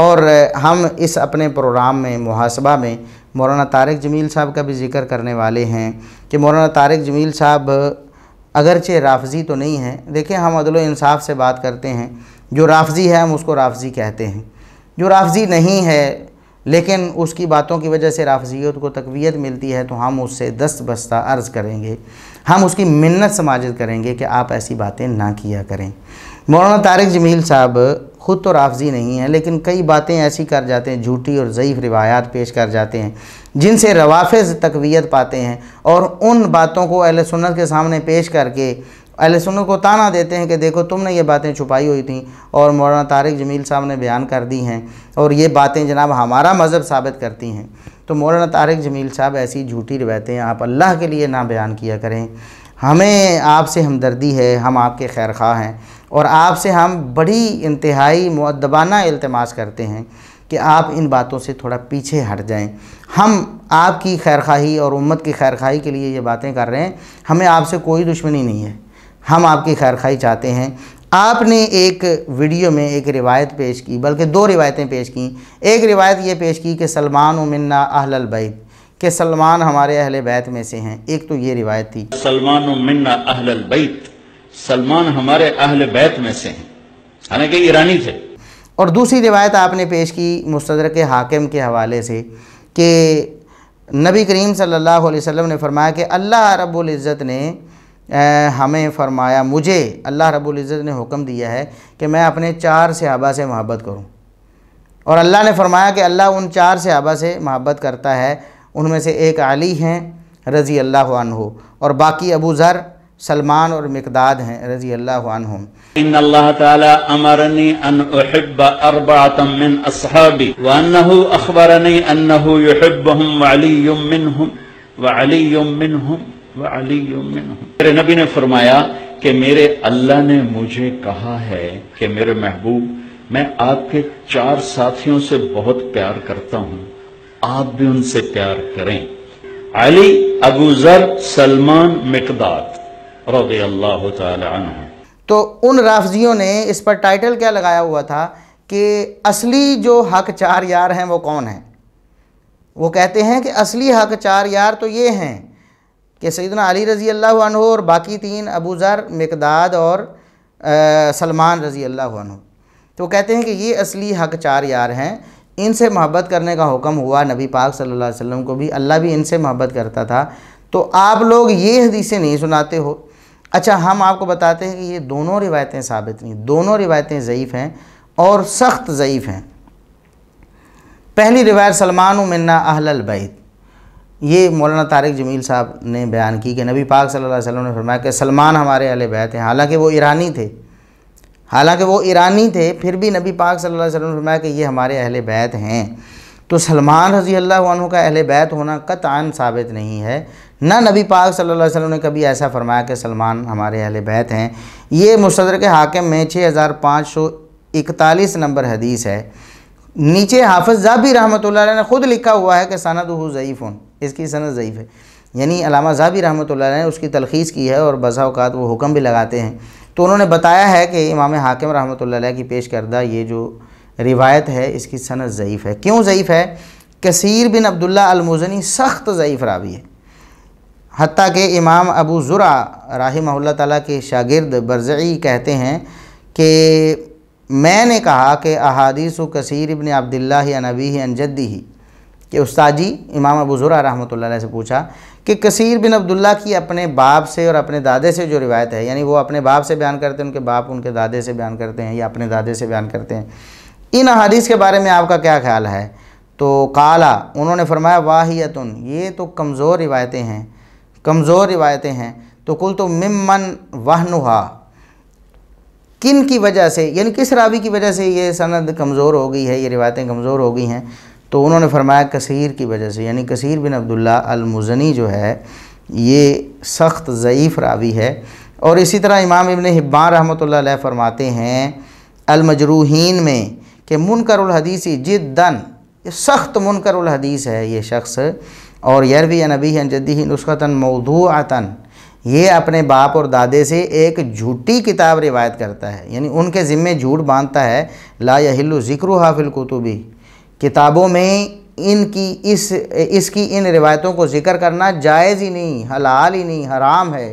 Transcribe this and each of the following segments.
और हम इस अपने प्रोग्राम में मुहासबा में मौलाना तारक जमील साहब का भी जिक्र करने वाले हैं कि मौलाना तारक जमील साहब अगरचे राफजी तो नहीं हैं देखिए हम अदलानसाफ़ से बात करते हैं जो राफजी है हम उसको राफजी कहते हैं जो राफजी नहीं है लेकिन उसकी बातों की वजह से राफजियत को तकवीत मिलती है तो हम उससे दस बस्ता अर्ज़ करेंगे हम उसकी मन्नत समाजद करेंगे कि आप ऐसी बातें ना किया करें मौलाना तारक जमील साहब ख़ुद तो राफजी नहीं है लेकिन कई बातें ऐसी कर जाते हैं झूठी और ज़यीफ़ रिवायात पेश कर जाते हैं जिनसे रवाफ़ तकवीत पाते हैं और उन बातों को अहल सुनत के सामने पेश करके अहल सुनत को ताना देते हैं कि देखो तुमने ये बातें छुपाई हुई थी और मौलाना तारिक जमील साहब ने बयान कर दी हैं और ये बातें जनाब हमारा मज़हब साबित करती हैं तो मौलाना तारिक जमील साहब ऐसी झूठी रवायतें आप अल्लाह के लिए ना बयान किया करें हमें आपसे हमदर्दी है हम आपके खैर हैं और आपसे हम बड़ी इंतहाई मुद्दबाना अल्तमास करते हैं कि आप इन बातों से थोड़ा पीछे हट जाएं हम आपकी खैर खाही और उम्मत की खैर खाही के लिए ये बातें कर रहे हैं हमें आपसे कोई दुश्मनी नहीं है हम आपकी खैर खाही चाहते हैं आपने एक वीडियो में एक रिवायत पेश की बल्कि दो रिवायतें पेश की एक रिवायत ये पेश की कि सलमान उमन्ना अहल बैत के सलमान हमारे अहल बैत में से हैं एक तो ये रिवायत थी सलमान उमन्ना अहल बैत सलमान हमारे अहल बैत में से हैं हालांकि ईरानी थे और दूसरी रिवायत आपने पेश की मुस्तर के हाकिम के हवाले से कि नबी करीम सल्लल्लाहु अलैहि वसल्लम ने फरमाया कि अल्लाह रब्बुल इज़्ज़त ने हमें फरमाया मुझे अल्लाह रब्बुल इज़्ज़त ने हुक्म दिया है कि मैं अपने चार सहाबा से मोहब्बत करूं और अल्लाह ने फरमाया कि अल्लाह उन चार सहाबा से मोहब्बत करता है उनमें से एक अली हैं रज़ी अल्लाह और बाकी अबू ज़र सलमान और मकदाद हैं रजी अल्लाह الله تعالى من يحبهم وعلي منهم منهم मेरे नबी ने फरमाया कि मेरे अल्लाह ने मुझे कहा है कि मेरे महबूब मैं आपके चार साथियों से बहुत प्यार करता हूं आप भी उनसे प्यार करें अली अबूजर सलमान मकदाद तो उन राफजियों ने इस पर टाइटल क्या लगाया हुआ था कि असली जो हक चार यार हैं वो कौन हैं वो कहते हैं कि असली हक चार यार तो ये हैं कि सैदना अली रज़ी अल्लाह अनहो और बाकी तीन अबू ज़र मकदाद और सलमान रज़ी अल्लाह अनहो तो कहते हैं कि ये असली हक चार यार हैं इनसे मोहब्बत करने का हुक्म हुआ नबी पाक सल्लल्लाहु अलैहि वसल्लम को भी अल्लाह भी इनसे मोहब्बत करता था तो आप लोग ये हदीसें नहीं सुनाते हो अच्छा हम आपको बताते हैं कि ये दोनों रिवायतें साबित नहीं दोनों रिवायतें ज़यीफ़ हैं और सख्त ज़यीफ़ हैं पहली रिवायत सलमान मन्ना अहल बैत ये मौलाना तारिक जमील साहब ने बयान की कि नबी पाक सल्लल्लाहु अलैहि वसल्लम ने फरमाया कि सलमान हमारे अहल बैत हैं हालांकि वो ईरानी थे हालांकि वो ईरानी थे फिर भी नबी पाक सल्लल्लाहु अलैहि वसल्लम ने फरमाया कि ये हमारे अहल बैत हैं तो सलमान रजी अल्लाह का अहल बैत होना कतान साबित नहीं है ना नबी पाक सल्लल्लाहु अलैहि वसल्लम ने कभी ऐसा फरमाया कि सलमान हमारे अहल बैत हैं ये मुसदर के हाकम में छः हज़ार पाँच सौ इकतालीस नंबर हदीस है नीचे हाफज जाबी रहमत ने ख़ुद लिखा हुआ है कि सनद उन इसकी सनद ज़यीफ़ है यानी अलामा जाबी रहमत ने उसकी तलखीज़ की है और बसा अवत वो हुक्म भी लगाते हैं तो उन्होंने बताया है कि इमाम हाकिम रहमत की पेश करदा ये जो रिवायत है इसकी सनद ज़यीफ़ है क्यों ज़यीफ़ है कसीर बिन अब्दुल्ला अलमोजनी सख्त ज़यीफ़ रावी है हती के इमाम अबू ज़ुरा राही ताला के शागिर्द बरज़ी कहते हैं कि मैंने कहा कि अहादीस व कसर इबन अब्दुल्ला नबी अनजद्दी ही कि उस्ताजी इमाम अबू ज़ुरा रहमत से पूछा कि कसीर बिन अब्दुल्ला की अपने बाप से और अपने दादे से जो रिवायत है यानी वो अपने बाप से बयान करते हैं उनके बाप उनके दादे से बयान करते हैं या अपने दादे से बयान करते हैं इन अहादीस के बारे में आपका क्या ख्याल है तो काला उन्होंने फरमाया वाहियतुन ये तो कमज़ोर रिवायतें हैं कमज़ोर रिवायतें हैं तो कुल तो मिमन वाहनुहा किन की वजह से यानी किस रावी की वजह से ये सनद कमज़ोर हो गई है ये रिवायतें कमज़ोर हो गई हैं तो उन्होंने फरमाया कसीर की वजह से यानी कसीर बिन अब्दुल्ला अलमुजनी जो है ये सख्त ज़यीफ़ रावी है और इसी तरह इमाम इबन हिब्बान रहमत फरमाते हैं अलमजरूहन में कि मुनकर हदीसी जिद्दन ये सख्त मुनकर हदीस है ये शख्स और यर भी नबी है जदी नुस्खतन मौदू ये अपने बाप और दादे से एक झूठी किताब रिवायत करता है यानी उनके ज़िम्मे झूठ बांधता है ला यहिल्लु ज़िक्र हाफिल कुतुबी किताबों में इनकी इस इसकी इन रिवायतों को ज़िक्र करना जायज़ ही नहीं हलाल ही नहीं हराम है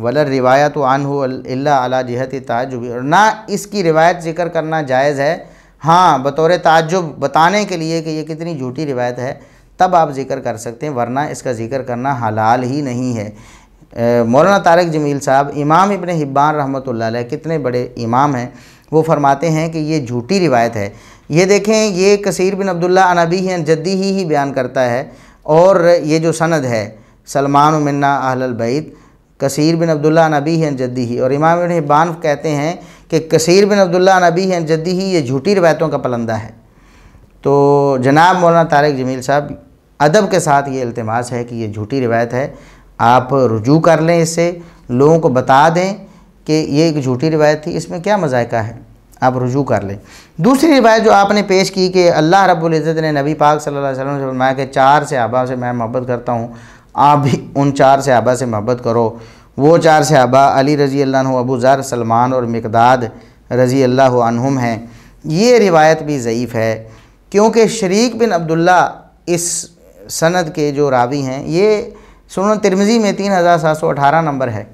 वलर रिवायत आन हो अला जहत ताजुबी और ना इसकी रिवायत ज़िक्र करना जायज़ है हाँ बतौर ताजुब बताने के लिए कि ये कितनी झूठी रिवायत है तब आप जिक्र कर सकते हैं वरना इसका जिक्र करना हलाल ही नहीं है मौलाना तारक जमील साहब इमाम इबन हिब्बान रहमत कितने बड़े इमाम हैं वो फरमाते हैं कि ये झूठी रिवायत है ये देखें ये कसीर बिन अब्दुल्ला अनबी जद्दी ही, ही बयान करता है और ये जो सनद है सलमान मन्ना बैत कसीर बिन अब्दुल्ला नबी हैं जद्दी ही और इमाम इबन हिब्बान कहते हैं कि कसीर बिन अब्दुल्ला नबी हैं जद्दी ही ये झूठी रवायतों का पलंदा है तो जनाब मौलाना तारक जमील साहब अदब के साथ ये अल्तमास है कि ये झूठी रवायत है आप रुजू कर लें इससे लोगों को बता दें कि ये एक झूठी रवायत थी इसमें क्या मजायका है आप रुजू कर लें दूसरी रिवायत जो आपने पेश की कि अल्लाह रब्ज़त ने नबी पाक सल्लल्लाहु अलैहि वसल्लम से फरमाया कि चार सहाबा से मैं मोहब्बत करता हूँ आप भी उन चार सहाबा से मोहब्बत करो वो चार सहाबा अली रज़ी अल्लाह अबू ज़र सलमान और मकदाद रज़ी अल्लाह अनहुम हैं ये रिवायत भी ज़यीफ़ है क्योंकि शरीक बिन अब्दुल्ला इस सनद के जो रावी हैं ये सुन तिरमिजी में तीन हज़ार सात सौ अठारह नंबर है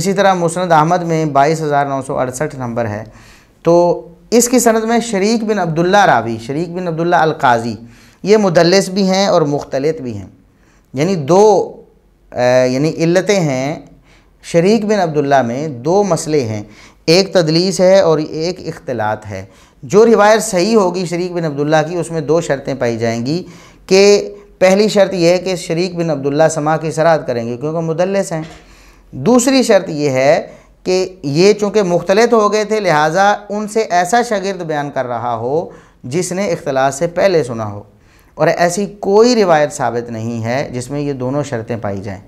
इसी तरह मुसनद अहमद में बाईस हज़ार नौ सौ अड़सठ नंबर है तो इसकी सनद में शरीक बिन अब्दुल्ला रावी शरीक बिन अब्दुल्ला अलकाजी ये मुदलस भी हैं और मुख्तलित भी हैं यानी दो यानी इल्लतें हैं शरीक बिन अब्दुल्ला में दो मसले हैं एक तदलीस है और एक इख्तलात है जो रिवायत सही होगी शरीक बिन अब्दुल्ला की उसमें दो शर्तें पाई जाएंगी कि पहली शर्त यह है कि शरीक बिन अब्दुल्ला समा की सराहत करेंगे क्योंकि मुदलस हैं दूसरी शर्त यह है कि ये चूँकि मुख्तलित हो गए थे लिहाजा उनसे ऐसा शगिर्द बयान कर रहा हो जिसने इख्तलात से पहले सुना हो और ऐसी कोई रिवायत साबित नहीं है जिसमें ये दोनों शर्तें पाई जाएँ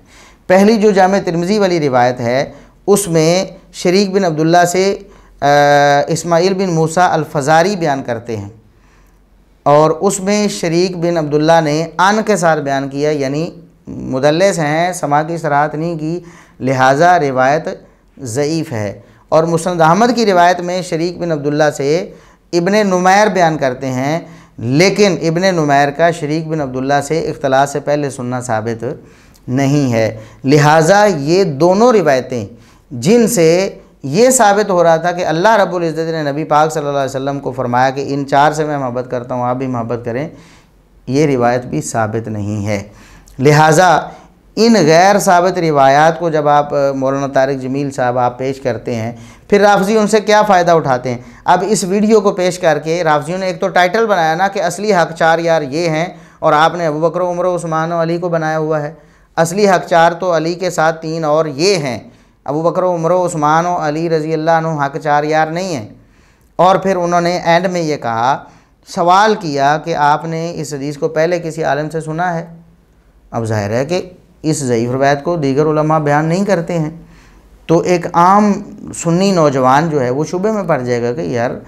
पहली जो जाम तिरमज़ी वाली रिवायत है उसमें शरीक बिन अब्दुल्ला से इसमाइल बिन मूसा अलफ़ारी बयान करते हैं और उसमें शरीक बिन अब्दुल्ला ने आन के साथ बयान किया यानी मुदलस हैं समा की सराहत नहीं की लिहाजा रिवायत ज़यीफ़ है और मुसंद अहमद की रिवायत में शरीक बिन अब्दुल्ला से इबन नुमैर बयान करते हैं लेकिन इबन नुमैर का शरीक बिन अब्दुल्ला से इख्तलाफ से पहले सुनना साबित नहीं है लिहाजा ये दोनों रिवायतें जिनसे ये साबित हो रहा था कि अल्लाह रब्बुल इज़्ज़त ने नबी पाक सल्लल्लाहु अलैहि वसल्लम को फरमाया कि इन चार से मैं मोहब्बत करता हूँ आप भी मोहब्बत करें ये रिवायत भी साबित नहीं है लिहाजा इन गैर साबित रिवायात को जब आप मौलाना तारिक जमील साहब आप पेश करते हैं फिर राफजी उनसे क्या फ़ायदा उठाते हैं अब इस वीडियो को पेश करके राफजियों ने एक तो टाइटल बनाया ना कि असली हक चार यार ये हैं और आपने अबू बकर उमर उस्मान अली को बनाया हुआ है असली हकचार तो अली के साथ तीन और ये हैं अबू बकर उमर उस्मान और अली रजी अल्लाह हकचार यार नहीं हैं और फिर उन्होंने एंड में ये कहा सवाल किया कि आपने इस हदीस को पहले किसी आलम से सुना है अब जाहिर है कि इस ज़यीफ़ रवायत को दीगर उलमा बयान नहीं करते हैं तो एक आम सुन्नी नौजवान जो है वो शुबे में पड़ जाएगा कि यार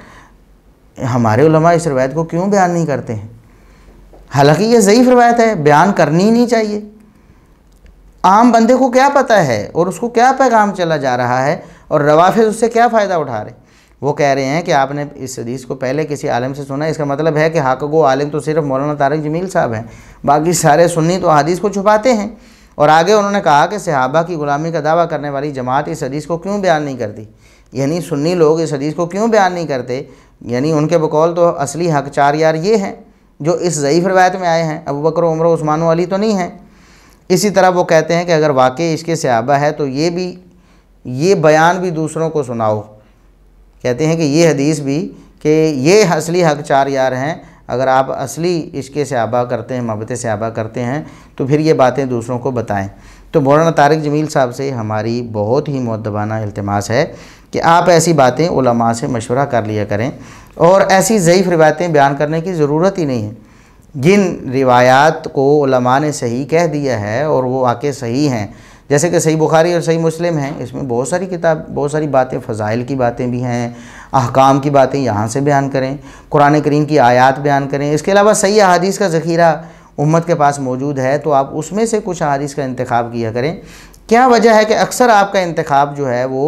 हमारे उलमा इस रवायत को क्यों बयान नहीं करते हैं हालांकि ये ज़यीफ़ रवायत है बयान करनी ही नहीं चाहिए आम बंदे को क्या पता है और उसको क्या पैगाम चला जा रहा है और रवाफिज उससे क्या फ़ायदा उठा रहे वो कह रहे हैं कि आपने इस हदीस को पहले किसी आलम से सुना इसका मतलब है कि हाकगो आलम तो सिर्फ मौलाना तारक जमील साहब हैं बाकी सारे सुन्नी तो हदीस को छुपाते हैं और आगे उन्होंने कहा कि सहाबा की ग़ुलामी का दावा करने वाली जमात इस हदीस को क्यों बयान नहीं करती यानी सुन्नी लोग इस हदीस को क्यों बयान नहीं करते यानी उनके बकौल तो असली हक चार यार ये हैं जो इस ज़यीफ़ रवायत में आए हैं अबू बकर उम्र उस्मान अली तो नहीं हैं इसी तरह वो कहते हैं कि अगर वाकई इसके सहाबा है तो ये भी ये बयान भी दूसरों को सुनाओ कहते हैं कि ये हदीस भी कि ये असली हक चार यार हैं अगर आप असली इसके सहाबा करते हैं महबत सहाबा करते हैं तो फिर ये बातें दूसरों को बताएं तो मौलाना तारिक जमील साहब से हमारी बहुत ही मुद्दबाना अल्तमास है कि आप ऐसी बातें उलमा से मशवरा कर लिया करें और ऐसी ज़यीफ़ रिवायतें बयान करने की ज़रूरत ही नहीं है जिन रिवायात को उलमा ने सही कह दिया है और वो आके सही हैं जैसे कि सही बुखारी और सही मुस्लिम हैं इसमें बहुत सारी किताब बहुत सारी बातें फ़ज़ाइल की बातें भी हैं अहकाम की बातें यहाँ से बयान करें कुरान करीम की आयात बयान करें इसके अलावा सही अहादीस का ज़ख़ीरा उम्मत के पास मौजूद है तो आप उसमें से कुछ अदीस का इंतखब किया करें क्या वजह है कि अक्सर आपका इंतखब जो है वो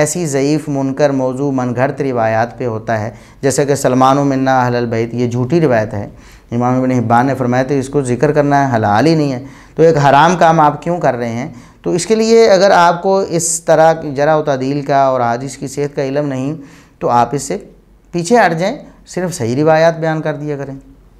ऐसी ज़यीफ़ मुनकर मौजू मनघर्त रिवायात पर होता है जैसे कि सलमान मन्ना अहलबैत ये झूठी रिवायत है इमाम इबन हिब्बान ने फरमाया तो इसको जिक्र करना है हलाल ही नहीं है तो एक हराम काम आप क्यों कर रहे हैं तो इसके लिए अगर आपको इस तरह की जरा तदील का और आजिश की सेहत का इलम नहीं तो आप इससे पीछे हट जाएँ सिर्फ सही रिवायात बयान कर दिया करें